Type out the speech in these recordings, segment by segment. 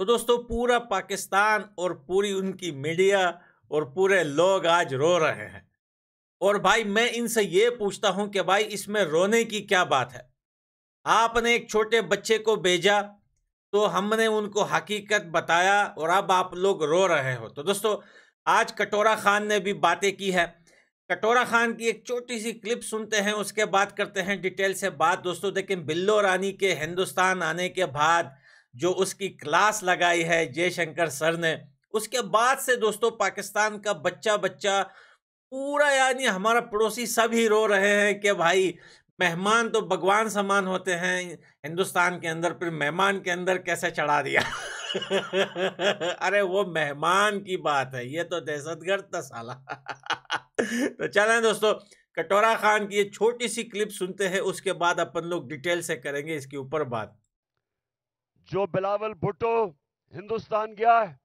तो दोस्तों पूरा पाकिस्तान और पूरी उनकी मीडिया और पूरे लोग आज रो रहे हैं और भाई मैं इनसे ये पूछता हूं कि भाई इसमें रोने की क्या बात है आपने एक छोटे बच्चे को भेजा तो हमने उनको हकीकत बताया और अब आप लोग रो रहे हो तो दोस्तों आज कटोरा खान ने भी बातें की है कटोरा खान की एक छोटी सी क्लिप सुनते हैं उसके बाद करते हैं डिटेल से बात दोस्तों लेकिन बिल्लो रानी के हिंदुस्तान आने के बाद जो उसकी क्लास लगाई है जयशंकर सर ने उसके बाद से दोस्तों पाकिस्तान का बच्चा बच्चा पूरा यानी हमारा पड़ोसी सब ही रो रहे हैं कि भाई मेहमान तो भगवान समान होते हैं हिंदुस्तान के अंदर फिर मेहमान के अंदर कैसे चढ़ा दिया अरे वो मेहमान की बात है ये तो दहशतगर्द था साला तो चलें दोस्तों कटोरा खान की ये छोटी सी क्लिप सुनते हैं उसके बाद अपन लोग डिटेल से करेंगे इसके ऊपर बात जो बिलावल भुट्टो हिंदुस्तान गया है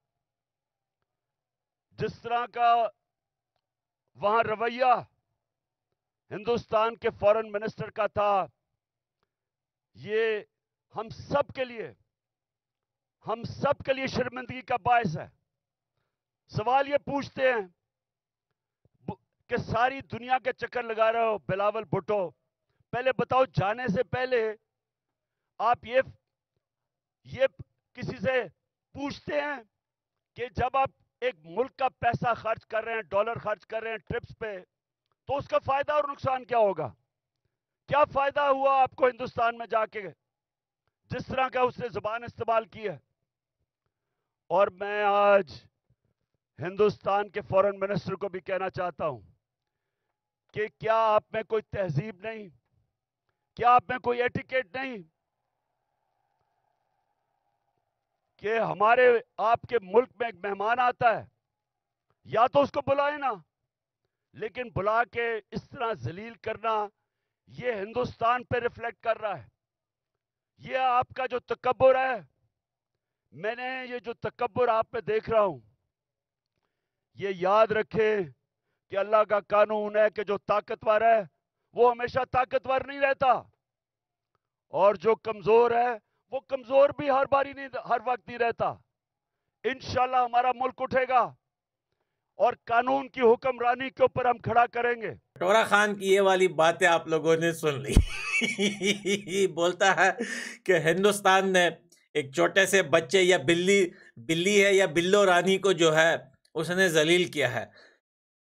जिस तरह का वहां रवैया हिंदुस्तान के फॉरेन मिनिस्टर का था ये हम सब के लिए हम सब के लिए शर्मिंदगी का बायस है सवाल ये पूछते हैं कि सारी दुनिया के चक्कर लगा रहे हो बिलावल भुट्टो पहले बताओ जाने से पहले आप ये ये किसी से पूछते हैं कि जब आप एक मुल्क का पैसा खर्च कर रहे हैं डॉलर खर्च कर रहे हैं ट्रिप्स पे तो उसका फायदा और नुकसान क्या होगा क्या फायदा हुआ आपको हिंदुस्तान में जाके जिस तरह का उसने जुबान इस्तेमाल की है और मैं आज हिंदुस्तान के फॉरेन मिनिस्टर को भी कहना चाहता हूं कि क्या आप में कोई तहजीब नहीं क्या आप में कोई एटिकेट नहीं कि हमारे आपके मुल्क में एक मेहमान आता है या तो उसको बुलाए ना लेकिन बुला के इस तरह जलील करना ये हिंदुस्तान पे रिफ्लेक्ट कर रहा है ये आपका जो तकबर है मैंने ये जो तकबर आप में देख रहा हूं ये याद रखें कि अल्लाह का कानून है कि जो ताकतवर है वो हमेशा ताकतवर नहीं रहता और जो कमजोर है वो कमजोर भी हर बारी नहीं हर वक्त ही रहता इनशाला हमारा मुल्क उठेगा और कानून की हुक्मरानी के ऊपर हम खड़ा करेंगे टोरा खान की ये वाली बातें आप लोगों ने सुन ली बोलता है कि हिंदुस्तान ने एक छोटे से बच्चे या बिल्ली बिल्ली है या बिल्लो रानी को जो है उसने जलील किया है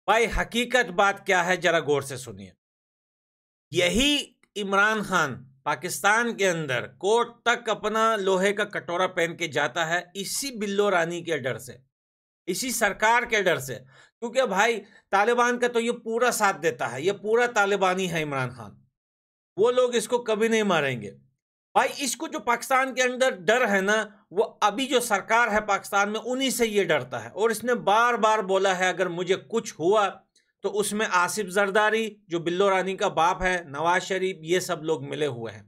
भाई हकीकत बात क्या है जरा गौर से सुनिए यही इमरान खान पाकिस्तान के अंदर कोर्ट तक अपना लोहे का कटोरा पहन के जाता है इसी बिल्लो रानी के डर से इसी सरकार के डर से क्योंकि भाई तालिबान का तो ये पूरा साथ देता है ये पूरा तालिबानी है इमरान खान वो लोग इसको कभी नहीं मारेंगे भाई इसको जो पाकिस्तान के अंदर डर है ना वो अभी जो सरकार है पाकिस्तान में उन्हीं से ये डरता है और इसने बार बार बोला है अगर मुझे कुछ हुआ तो उसमें आसिफ जरदारी जो बिल्लो रानी का बाप है नवाज शरीफ ये सब लोग मिले हुए हैं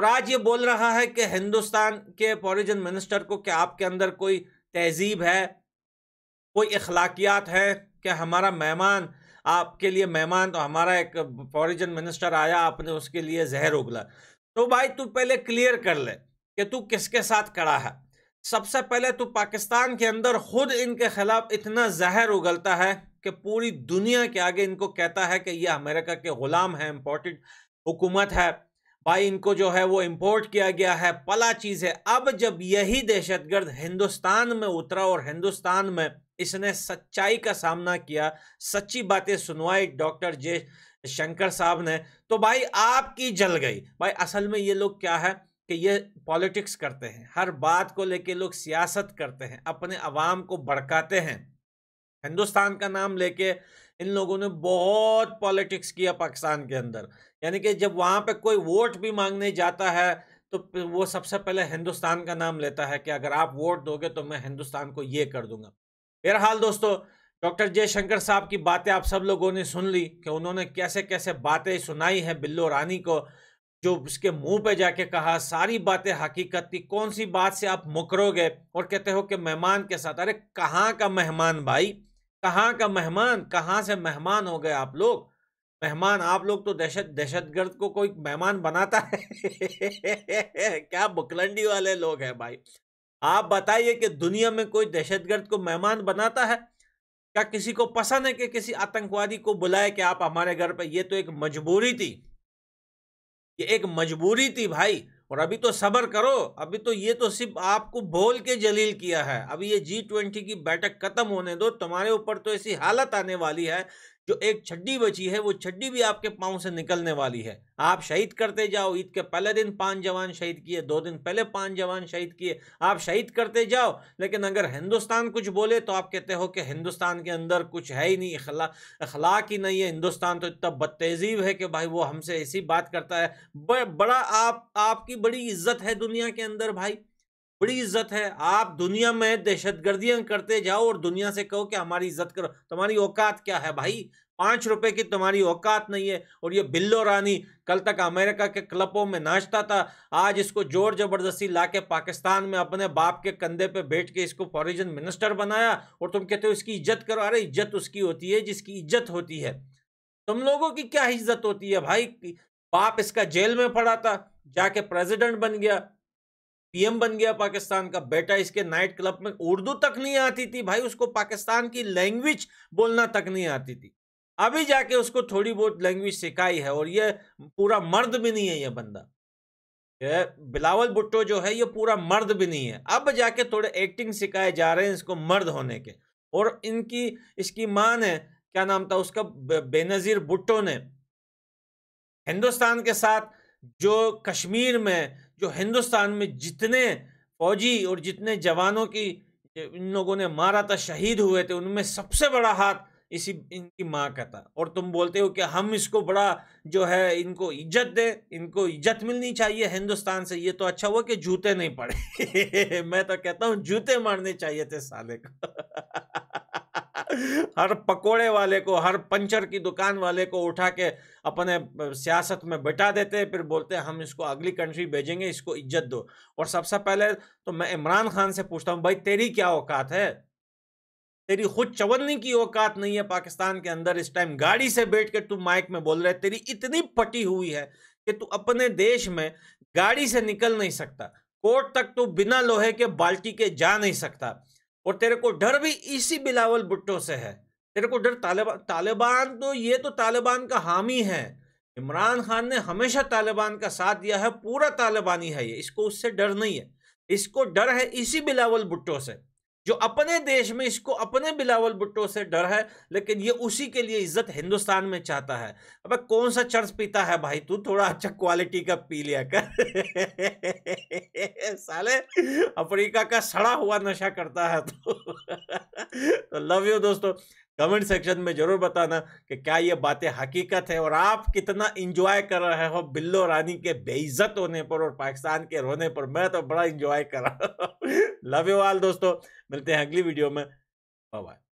और आज ये बोल रहा है कि हिंदुस्तान के फॉरिजन मिनिस्टर को क्या आपके अंदर कोई तहजीब है कोई अखलाकियात है कि हमारा मेहमान आपके लिए मेहमान तो हमारा एक फॉरिजन मिनिस्टर आया आपने उसके लिए जहर उगला तो भाई तू पहले क्लियर कर ले कि तू किसके साथ खड़ा है सबसे पहले तू पाकिस्तान के अंदर खुद इनके खिलाफ इतना जहर उगलता है कि पूरी दुनिया के आगे इनको कहता है कि ये अमेरिका के गुलाम है इम्पोर्टेड हुकूमत है भाई इनको जो है वो इम्पोर्ट किया गया है पला चीज़ है अब जब यही दहशतगर्द हिंदुस्तान में उतरा और हिंदुस्तान में इसने सच्चाई का सामना किया सच्ची बातें सुनवाई डॉक्टर जय शंकर साहब ने तो भाई आपकी जल गई भाई असल में ये लोग क्या है कि ये पॉलिटिक्स करते हैं हर बात को लेके लोग सियासत करते हैं अपने आवाम को भड़काते हैं हिंदुस्तान का नाम लेके इन लोगों ने बहुत पॉलिटिक्स किया पाकिस्तान के अंदर यानी कि जब वहाँ पे कोई वोट भी मांगने जाता है तो वो सबसे पहले हिंदुस्तान का नाम लेता है कि अगर आप वोट दोगे तो मैं हिंदुस्तान को ये कर दूंगा बहरहाल दोस्तों डॉक्टर जयशंकर साहब की बातें आप सब लोगों ने सुन ली कि उन्होंने कैसे कैसे बातें सुनाई हैं बिल्लो रानी को जो उसके मुंह पे जाके कहा सारी बातें हकीकत थी कौन सी बात से आप मुकरोगे और कहते हो कि मेहमान के साथ अरे कहाँ का मेहमान भाई कहाँ का मेहमान कहाँ से मेहमान हो गए आप लोग मेहमान आप लोग तो दहशत दहशतगर्द को कोई मेहमान बनाता है क्या बुकलंडी वाले लोग हैं भाई आप बताइए कि दुनिया में कोई दहशतगर्द को मेहमान बनाता है क्या किसी को पसंद है कि किसी आतंकवादी को बुलाए कि आप हमारे घर पर यह तो एक मजबूरी थी ये एक मजबूरी थी भाई और अभी तो सब्र करो अभी तो ये तो सिर्फ आपको बोल के जलील किया है अभी ये जी ट्वेंटी की बैठक ख़त्म होने दो तुम्हारे ऊपर तो ऐसी हालत आने वाली है जो एक छड्डी बची है वो छड्डी भी आपके पाँव से निकलने वाली है आप शहीद करते जाओ ईद के पहले दिन पाँच जवान शहीद किए दो दिन पहले पाँच जवान शहीद किए आप शहीद करते जाओ लेकिन अगर हिंदुस्तान कुछ बोले तो आप कहते हो कि हिंदुस्तान के अंदर कुछ है ही नहीं अखला अखलाक ही नहीं है हिंदुस्तान तो इतना बदतहजीब है कि भाई वो हमसे ऐसी बात करता है बड़ा आप आपकी बड़ी इज्जत है दुनिया के अंदर भाई बड़ी इज्जत है आप दुनिया में दहशत गर्दियां करते जाओ और दुनिया से कहो कि हमारी इज्जत करो तुम्हारी औकात क्या है भाई पाँच रुपए की तुम्हारी औकात नहीं है और ये बिल्लो रानी कल तक अमेरिका के क्लबों में नाचता था आज इसको जोर जबरदस्ती ला के पाकिस्तान में अपने बाप के कंधे पे बैठ के इसको फॉरिजन मिनिस्टर बनाया और तुम कहते हो इसकी इज्जत करो अरे इज्जत उसकी होती है जिसकी इज्जत होती है तुम लोगों की क्या इज्जत होती है भाई बाप इसका जेल में पड़ा था जाके प्रेजिडेंट बन गया पीएम बन गया पाकिस्तान का बेटा इसके नाइट क्लब में उर्दू तक नहीं आती थी भाई उसको पाकिस्तान की लैंग्वेज बोलना तक नहीं आती थी अभी जाके उसको थोड़ी बहुत लैंग्वेज सिखाई है और ये पूरा मर्द भी नहीं है ये बंदा ये बिलावल भुट्टो जो है ये पूरा मर्द भी नहीं है अब जाके थोड़े एक्टिंग सिखाए जा रहे हैं इसको मर्द होने के और इनकी इसकी माँ ने क्या नाम था उसका बेनज़ीर भुट्टो ने हिंदुस्तान के साथ जो कश्मीर में जो हिंदुस्तान में जितने फौजी और जितने जवानों की इन लोगों ने मारा था शहीद हुए थे उनमें सबसे बड़ा हाथ इसी इनकी माँ का था और तुम बोलते हो कि हम इसको बड़ा जो है इनको इज्जत दे इनको इज्जत मिलनी चाहिए हिंदुस्तान से ये तो अच्छा हुआ कि जूते नहीं पड़े मैं तो कहता हूँ जूते मारने चाहिए थे साले को हर पकोड़े वाले को हर पंचर की दुकान वाले को उठा के अपने सियासत में बिठा देते हैं फिर बोलते हैं हम इसको अगली कंट्री भेजेंगे इसको इज्जत दो और सबसे पहले तो मैं इमरान खान से पूछता हूँ भाई तेरी क्या औकात है तेरी खुद चवन्नी की औकात नहीं है पाकिस्तान के अंदर इस टाइम गाड़ी से बैठ कर तू माइक में बोल रहे तेरी इतनी फटी हुई है कि तू अपने देश में गाड़ी से निकल नहीं सकता कोर्ट तक तू बिना लोहे के बाल्टी के जा नहीं सकता और तेरे को डर भी इसी बिलावल भुट्टो से है तेरे को डर तालिबान तालिबान तो ये तो तालिबान का हामी है इमरान खान ने हमेशा तालिबान का साथ दिया है पूरा तालिबानी है ये इसको उससे डर नहीं है इसको डर है इसी बिलावल भुट्टो से जो अपने देश में इसको अपने बिलावल भुट्टो से डर है लेकिन ये उसी के लिए इज्जत हिंदुस्तान में चाहता है अब कौन सा चर्च पीता है भाई तू थोड़ा अच्छा क्वालिटी का पी लिया कर साले अफ्रीका का सड़ा हुआ नशा करता है तो, तो लव यू दोस्तों कमेंट सेक्शन में ज़रूर बताना कि क्या ये बातें हकीकत है और आप कितना इंजॉय कर रहे हो बिल्लो रानी के बेइज्जत होने पर और पाकिस्तान के रोने पर मैं तो बड़ा इंजॉय कर रहा हूँ लव यू ऑल दोस्तों मिलते हैं अगली वीडियो में बाय